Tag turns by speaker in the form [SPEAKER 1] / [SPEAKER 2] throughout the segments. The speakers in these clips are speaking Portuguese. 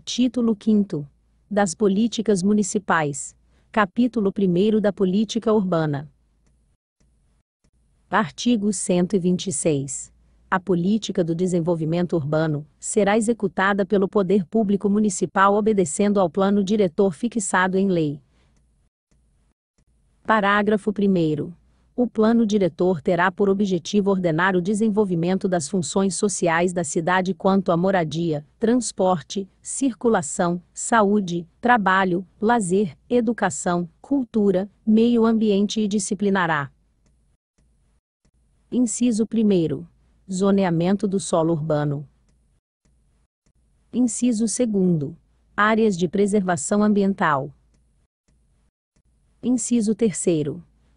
[SPEAKER 1] Título 5. Das Políticas Municipais. Capítulo 1 da Política Urbana. Artigo 126. A política do desenvolvimento urbano será executada pelo poder público municipal obedecendo ao plano diretor fixado em lei. Parágrafo 1. O plano diretor terá por objetivo ordenar o desenvolvimento das funções sociais da cidade quanto à moradia, transporte, circulação, saúde, trabalho, lazer, educação, cultura, meio ambiente e disciplinará. Inciso 1. Zoneamento do solo urbano. Inciso 2. Áreas de preservação ambiental. Inciso 3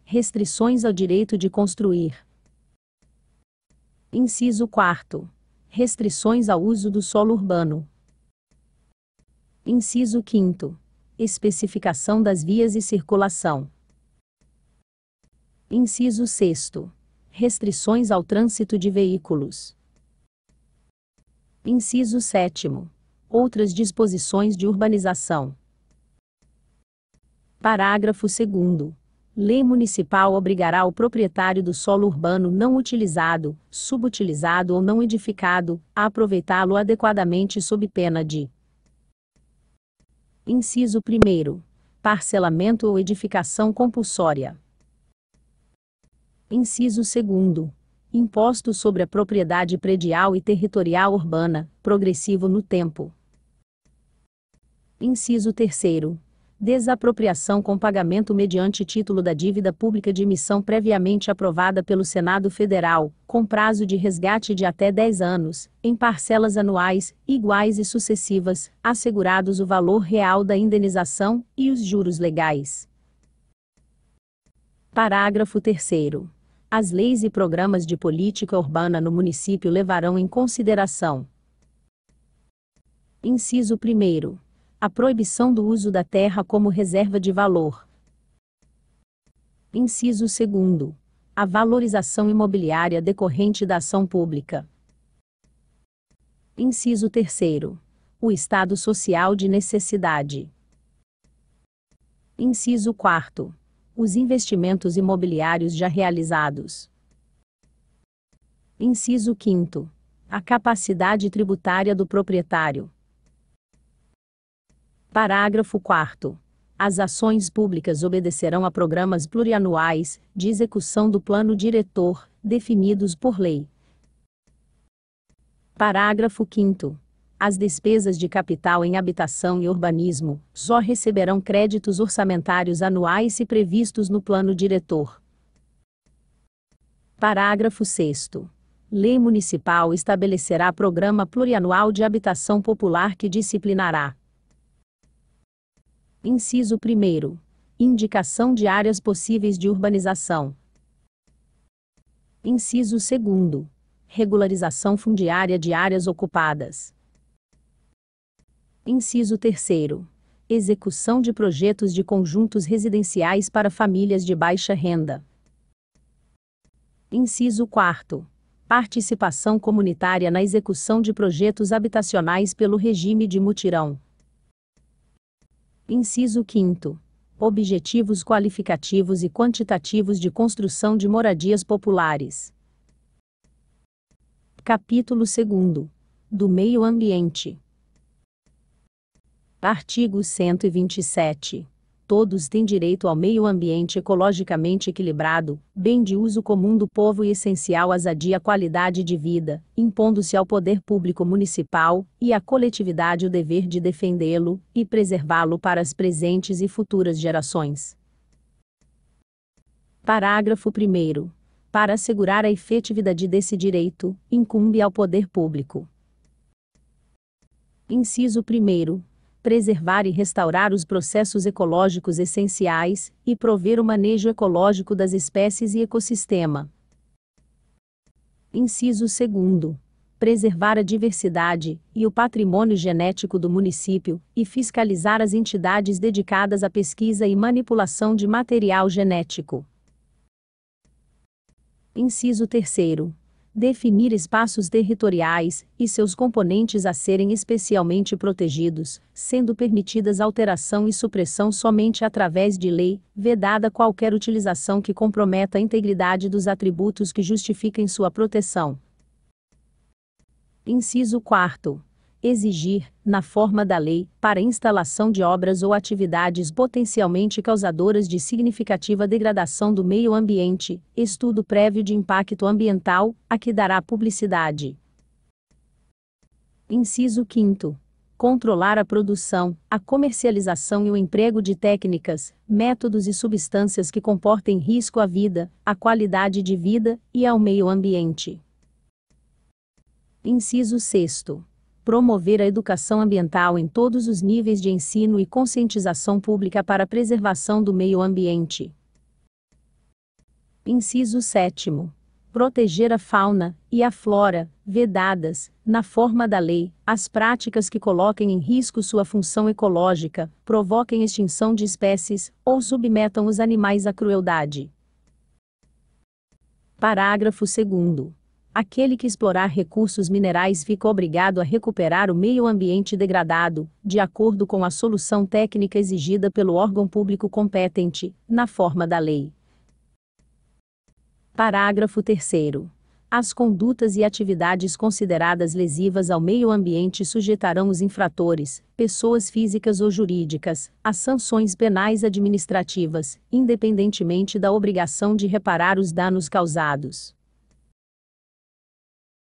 [SPEAKER 1] Restrições ao direito de construir. Inciso 4. Restrições ao uso do solo urbano. Inciso 5. Especificação das vias e circulação. Inciso 6. Restrições ao trânsito de veículos. Inciso 7. Outras disposições de urbanização. Parágrafo 2. Lei municipal obrigará o proprietário do solo urbano não utilizado, subutilizado ou não edificado a aproveitá-lo adequadamente sob pena de. Inciso 1. Parcelamento ou edificação compulsória. Inciso 2. Imposto sobre a propriedade predial e territorial urbana, progressivo no tempo. Inciso 3 desapropriação com pagamento mediante título da dívida pública de emissão previamente aprovada pelo Senado Federal, com prazo de resgate de até 10 anos, em parcelas anuais, iguais e sucessivas, assegurados o valor real da indenização e os juros legais. Parágrafo 3. As leis e programas de política urbana no município levarão em consideração: Inciso 1 a proibição do uso da terra como reserva de valor. Inciso 2. A valorização imobiliária decorrente da ação pública. Inciso 3. O estado social de necessidade. Inciso 4. Os investimentos imobiliários já realizados. Inciso 5. A capacidade tributária do proprietário. Parágrafo 4 as ações públicas obedecerão a programas plurianuais de execução do plano diretor, definidos por lei. Parágrafo 5. As despesas de capital em habitação e urbanismo só receberão créditos orçamentários anuais se previstos no plano diretor. Parágrafo 6. Lei Municipal estabelecerá programa plurianual de habitação popular que disciplinará Inciso 1. Indicação de áreas possíveis de urbanização. Inciso 2. Regularização fundiária de áreas ocupadas. Inciso 3. Execução de projetos de conjuntos residenciais para famílias de baixa renda. Inciso 4. Participação comunitária na execução de projetos habitacionais pelo regime de mutirão. Inciso 5 Objetivos qualificativos e quantitativos de construção de moradias populares. Capítulo 2 Do meio ambiente. Artigo 127 todos têm direito ao meio ambiente ecologicamente equilibrado, bem de uso comum do povo e essencial à sadia qualidade de vida, impondo-se ao poder público municipal e à coletividade o dever de defendê-lo e preservá-lo para as presentes e futuras gerações. Parágrafo 1 para assegurar a efetividade desse direito, incumbe ao poder público. Inciso 1 preservar e restaurar os processos ecológicos essenciais e prover o manejo ecológico das espécies e ecossistema. Inciso 2 preservar a diversidade e o patrimônio genético do município e fiscalizar as entidades dedicadas à pesquisa e manipulação de material genético. Inciso 3 definir espaços territoriais e seus componentes a serem especialmente protegidos, sendo permitidas alteração e supressão somente através de lei, vedada qualquer utilização que comprometa a integridade dos atributos que justifiquem sua proteção. Inciso 4 exigir, na forma da lei, para instalação de obras ou atividades potencialmente causadoras de significativa degradação do meio ambiente, estudo prévio de impacto ambiental, a que dará publicidade. Inciso 5 controlar a produção, a comercialização e o emprego de técnicas, métodos e substâncias que comportem risco à vida, à qualidade de vida e ao meio ambiente. Inciso 6 promover a educação ambiental em todos os níveis de ensino e conscientização pública para a preservação do meio ambiente. Inciso 7. Proteger a fauna e a flora, vedadas, na forma da lei, as práticas que coloquem em risco sua função ecológica, provoquem extinção de espécies ou submetam os animais à crueldade. Parágrafo 2. Aquele que explorar recursos minerais fica obrigado a recuperar o meio ambiente degradado, de acordo com a solução técnica exigida pelo órgão público competente, na forma da lei. Parágrafo 3. As condutas e atividades consideradas lesivas ao meio ambiente sujeitarão os infratores, pessoas físicas ou jurídicas, a sanções penais administrativas, independentemente da obrigação de reparar os danos causados.